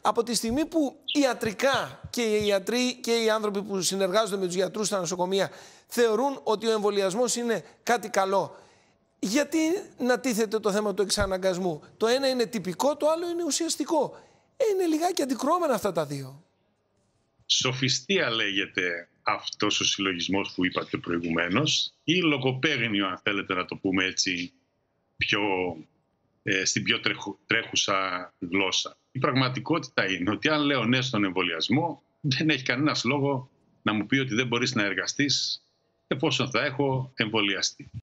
Από τη στιγμή που ιατρικά και οι ιατροί και οι άνθρωποι που συνεργάζονται με τους γιατρούς στα νοσοκομεία θεωρούν ότι ο εμβολιασμός είναι κάτι καλό, γιατί να τίθεται το θέμα του εξαναγκασμού. Το ένα είναι τυπικό, το άλλο είναι ουσιαστικό. Ε, είναι λιγάκι αντικρώμενα αυτά τα δύο. Σοφιστία λέγεται αυτός ο συλλογισμός που είπατε προηγουμένως ή λογοπαίγνιο αν θέλετε να το πούμε έτσι πιο ε, στην πιο τρέχουσα γλώσσα. Η πραγματικότητα είναι ότι αν λέω ναι στον εμβολιασμό, δεν έχει κανένας λόγο να μου πει ότι δεν μπορείς να εργαστείς εφόσον θα έχω εμβολιαστεί.